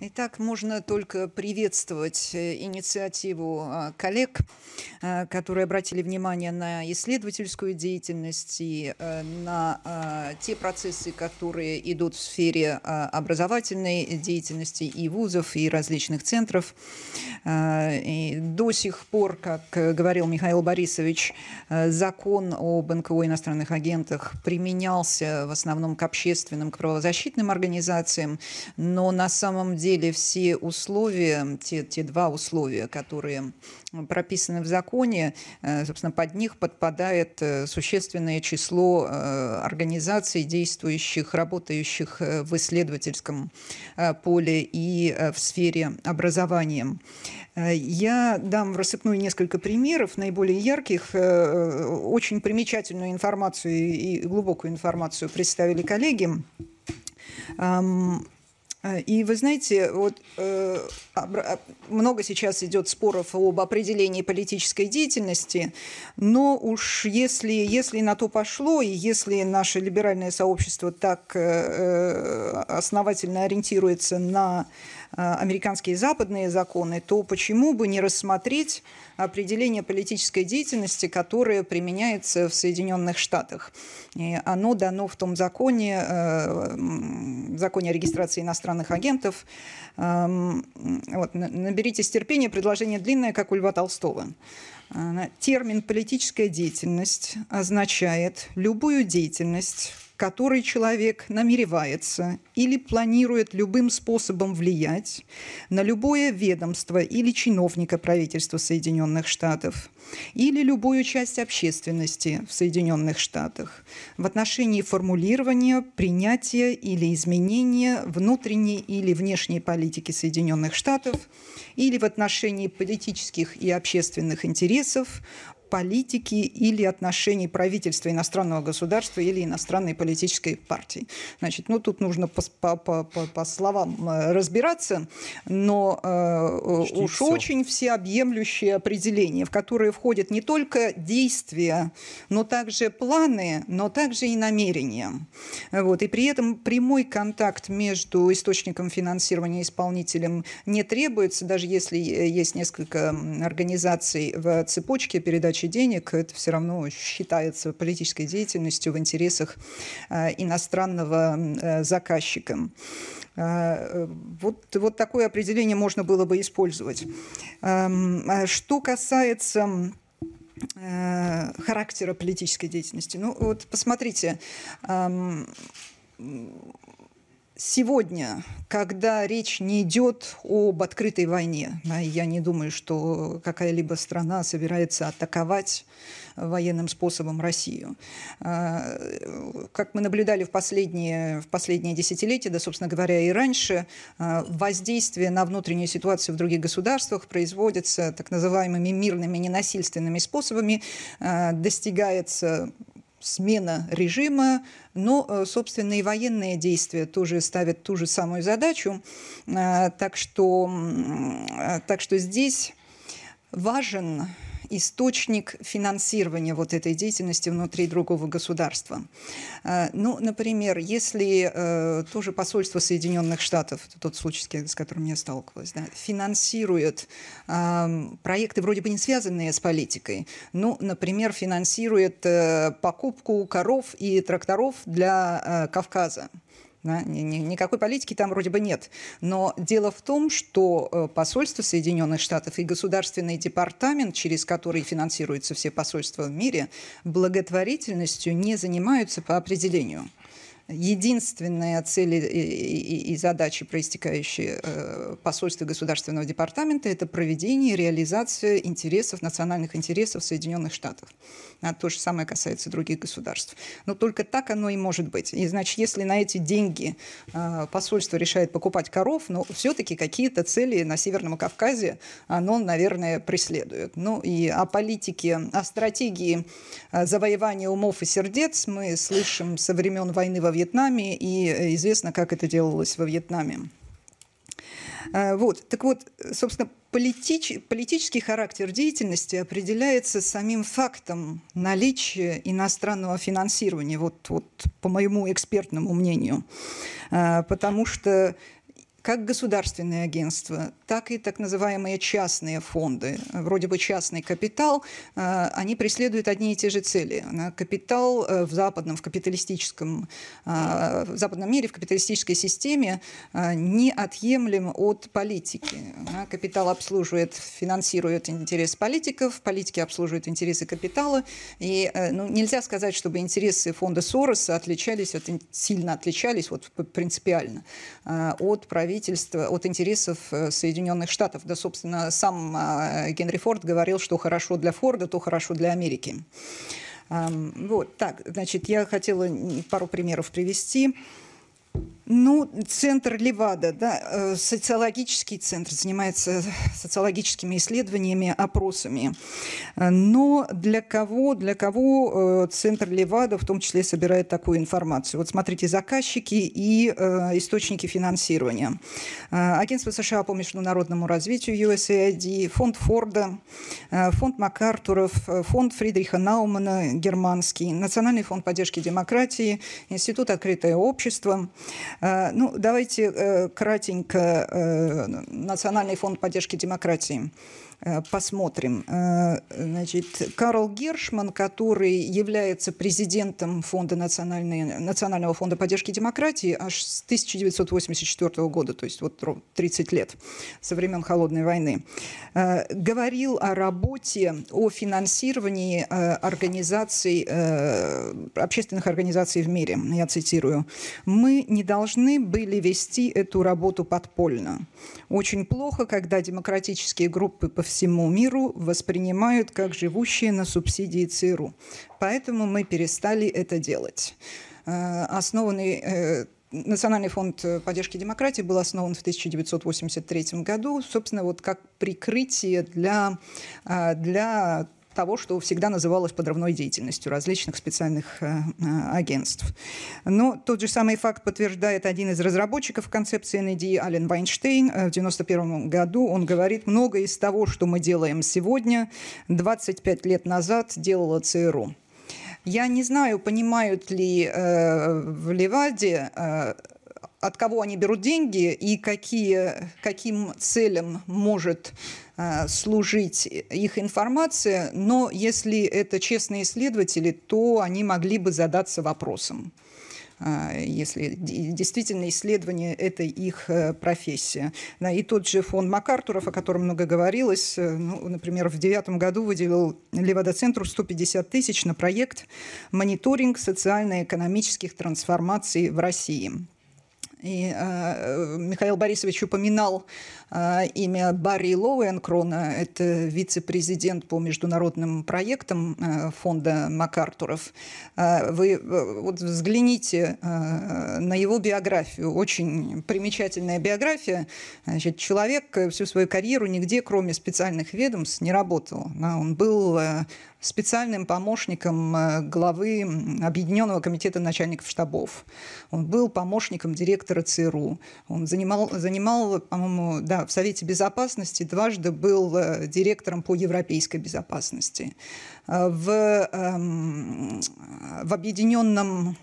Итак, можно только приветствовать э, инициативу а, коллег, а, которые обратили внимание на исследовательскую деятельность и э, на а, те процессы, которые идут в сфере образовательной деятельности и вузов, и различных центров. И до сих пор, как говорил Михаил Борисович, э, закон об НКО иностранных агентах применялся в основном к общественным, к правозащитным организациям, но на самом самом деле все условия, те, те два условия, которые э, прописаны в законе, э, собственно, под них подпадает э, существенное число организаций, действующих, работающих в исследовательском поле и в сфере образования. Я дам в рассыпную несколько примеров, наиболее ярких. Очень примечательную информацию и глубокую информацию представили коллеги. Э, и вы знаете, вот э, а, много сейчас идет споров об определении политической деятельности, но уж если, если на то пошло, и если наше либеральное сообщество так э, э основательно ориентируется на Э, американские и западные законы, то почему бы не рассмотреть определение политической деятельности, которое применяется в Соединенных Штатах? И оно дано в том законе, в э, законе о регистрации иностранных агентов. Эм, вот, наберитесь терпения, предложение длинное, как у Льва Толстого. Э, термин «политическая деятельность» означает любую деятельность, который человек намеревается или планирует любым способом влиять на любое ведомство или чиновника правительства Соединенных Штатов или любую часть общественности в Соединенных Штатах в отношении формулирования, принятия или изменения внутренней или внешней политики Соединенных Штатов или в отношении политических и общественных интересов, политики или отношений правительства иностранного государства или иностранной политической партии. Значит, ну тут нужно по, по, по, по словам э, разбираться, но э, уж все. очень всеобъемлющее определение, в которое входят не только действия, но также планы, но также и намерения. Вот. И при этом прямой контакт между источником финансирования и исполнителем не требуется, даже если э, есть несколько организаций в цепочке передачи раздачи денег, это все равно считается политической деятельностью в интересах э, иностранного э, заказчика. Э, вот, вот такое определение можно было бы использовать. Эм, а что касается характера политической деятельности, ну вот посмотрите, эм, сегодня, когда речь не идет об открытой войне, я не думаю, что какая-либо страна собирается атаковать э, военным способом Россию. Э, как мы наблюдали в последние, в последние десятилетия, да, собственно говоря, и раньше, э, воздействие на внутреннюю ситуацию в других государствах производится так называемыми мирными, ненасильственными способами, достигается смена режима, но, ну, э, собственно, и военные действия тоже ставят ту же самую задачу. Э, так что, э, так что здесь важен источник финансирования вот этой деятельности внутри другого государства. Э, ну, например, если э, тоже посольство Соединенных Штатов, тот случай, с которым я сталкивалась, да, финансирует эм, проекты, вроде бы не связанные с политикой, ну, например, финансирует э, покупку коров и тракторов для Кавказа. Да? Никакой политики там вроде бы нет. Но дело в том, что э, посольство Соединенных Штатов и государственный департамент, через который финансируются все посольства в мире, благотворительностью не занимаются по определению единственная цель и, задачи, проистекающие э, посольства Государственного департамента, это проведение и реализация интересов, национальных интересов Соединенных Штатов. А то же самое касается других государств. Но только так оно и может быть. И значит, если на эти деньги э, посольство решает покупать коров, но все-таки какие-то цели на Северном Кавказе оно, наверное, преследует. Ну и о политике, о стратегии э, завоевания умов и сердец мы слышим со времен войны во Вьетнаме, и э, известно, как это делалось во Вьетнаме. А, вот. Так вот, собственно, политич, политический характер деятельности определяется самим фактом наличия иностранного финансирования, вот, вот по моему экспертному мнению. А, потому что как государственные агентства, так и так называемые частные фонды, вроде бы частный капитал, э, они преследуют одни и те же цели. Капитал э, в западном, в капиталистическом, э, в западном мире, в капиталистической системе неотъемлем от политики. Капитал обслуживает, финансирует интерес политиков, политики обслуживают интересы капитала. И ну, нельзя сказать, чтобы интересы фонда Сороса отличались, от, сильно отличались, вот принципиально, от правительства правительства, от интересов э, Соединенных Штатов. Да, собственно, сам э, Генри Форд говорил, что хорошо для Форда, то хорошо для Америки. Вот, так, значит, я хотела пару примеров привести. Ну, центр Левада, да, э, социологический центр занимается социологическими исследованиями, опросами. Э, но для кого, для кого э, центр Левада в том числе собирает такую информацию? Вот смотрите, заказчики и источники финансирования. Агентство США по международному развитию USAID, фонд Форда, фонд МакАртуров, фонд Фридриха Наумана, германский, Национальный фонд поддержки демократии, Институт открытое общество. Э, ну, давайте э, кратенько э, Национальный фонд поддержки демократии. Э, посмотрим. Э, значит, Карл Гершман, который является президентом Фонда Национального фонда поддержки демократии аж с 1984 года, то есть вот 30 лет со времен Холодной войны, э, говорил о работе, о финансировании организаций, общественных организаций в мире. Я цитирую. «Мы не должны были вести эту работу подпольно. Очень плохо, когда демократические группы по всему миру воспринимают как живущие на субсидии ЦРУ. Поэтому мы перестали это делать. Э, основанный э, Национальный фонд поддержки демократии был основан в 1983 году, собственно, вот как прикрытие для, э, для того, что всегда называлось подрывной деятельностью различных специальных э, э, агентств. Но тот же самый факт подтверждает один из разработчиков концепции NID, Ален Вайнштейн. Э, в 1991 году он говорит, многое из того, что мы делаем сегодня, 25 лет назад делала ЦРУ. Я не знаю, понимают ли э, в Леваде э, от кого они берут деньги и какие, каким целям может э, служить их информация, но если это честные исследователи, то они могли бы задаться вопросом э, если действительно исследование – это их э, профессия. И тот же фонд Макартуров, о котором много говорилось, ну, например, в 2009 году выделил Левада-центру 150 тысяч на проект «Мониторинг социально-экономических трансформаций в России». И э, Михаил Борисович упоминал э, имя Барри Лоуэнкрона, это вице-президент по международным проектам э, фонда Макартуров. Э, вы э, вот взгляните э, на его биографию, очень примечательная биография. Значит, человек э, всю свою карьеру нигде, кроме специальных ведомств, не работал. А он был э, специальным помощником э, главы Объединенного комитета начальников штабов. Он был помощником директора ЦРУ. Он занимал, занимал по-моему, да, в Совете Безопасности дважды был э, директором по европейской безопасности. Э, в, эм, в Объединенном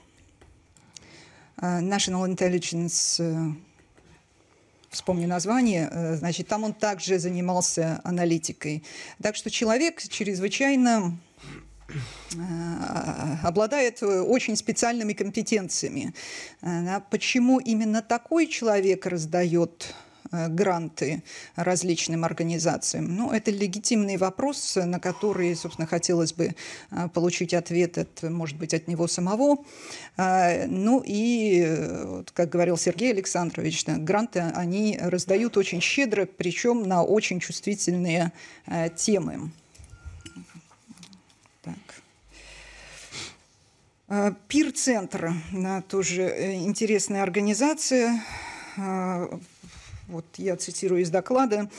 National Intelligence вспомню название, э, значит, там он также занимался аналитикой. Так что человек чрезвычайно э, обладает э, очень специальными компетенциями. Почему именно такой человек раздает Э, гранты различным организациям? Ну, это легитимный вопрос, на который, собственно, хотелось бы э, получить ответ, от, может быть, от него самого. Э, ну и, как говорил Сергей Александрович, гранты они раздают очень щедро, причем на очень чувствительные темы. Так. Пир-центр, тоже интересная организация, вот я цитирую из доклада,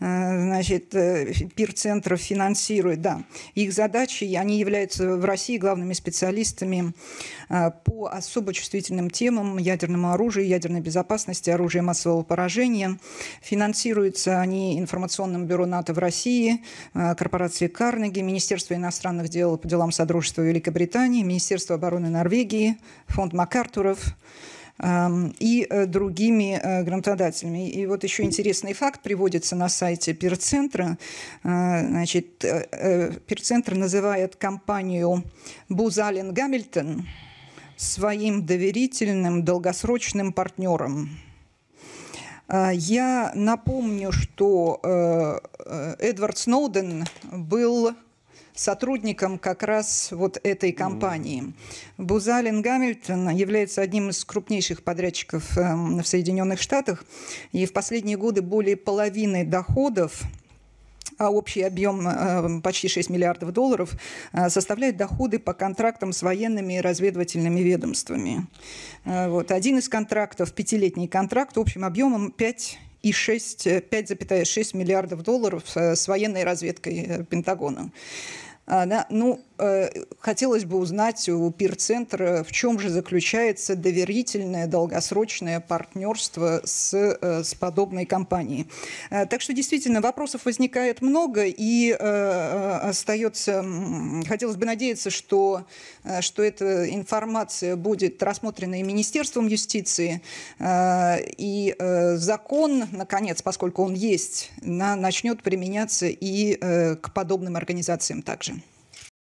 э, значит, э, пир-центров финансирует, да, их задачи, они являются в России главными специалистами э, по особо чувствительным темам ядерному оружию, ядерной безопасности, оружия массового поражения. Финансируются они информационным бюро НАТО в России, корпорацией Карнеги, Министерство иностранных дел по делам Содружества Великобритании, Министерство обороны Норвегии, фонд Макартуров, и э, другими э, грантодателями. И вот еще интересный факт приводится на сайте Перцентра. А, значит, э, Перцентр называет компанию Бузалин Гамильтон своим доверительным долгосрочным партнером. А, я напомню, что Эдвард Сноуден был сотрудником как раз вот этой компании. Бузалин Гамильтон является одним из крупнейших подрядчиков эм, в Соединенных Штатах, и в последние годы более половины доходов а общий объем эм, почти 6 миллиардов долларов э, составляет доходы по контрактам с военными и разведывательными ведомствами. Э, вот. Один из контрактов, пятилетний контракт, общим объемом 5 и 6,6 э, миллиардов долларов с военной разведкой Пентагона. А, да, ну, Э, хотелось бы узнать у пир-центра, в чем же заключается доверительное долгосрочное партнерство с, э, с подобной компанией. Э, так что действительно вопросов возникает много, и остается, хотелось бы надеяться, что, что эта информация будет рассмотрена и Министерством юстиции, и закон, наконец, поскольку он есть, начнет применяться и к подобным организациям также.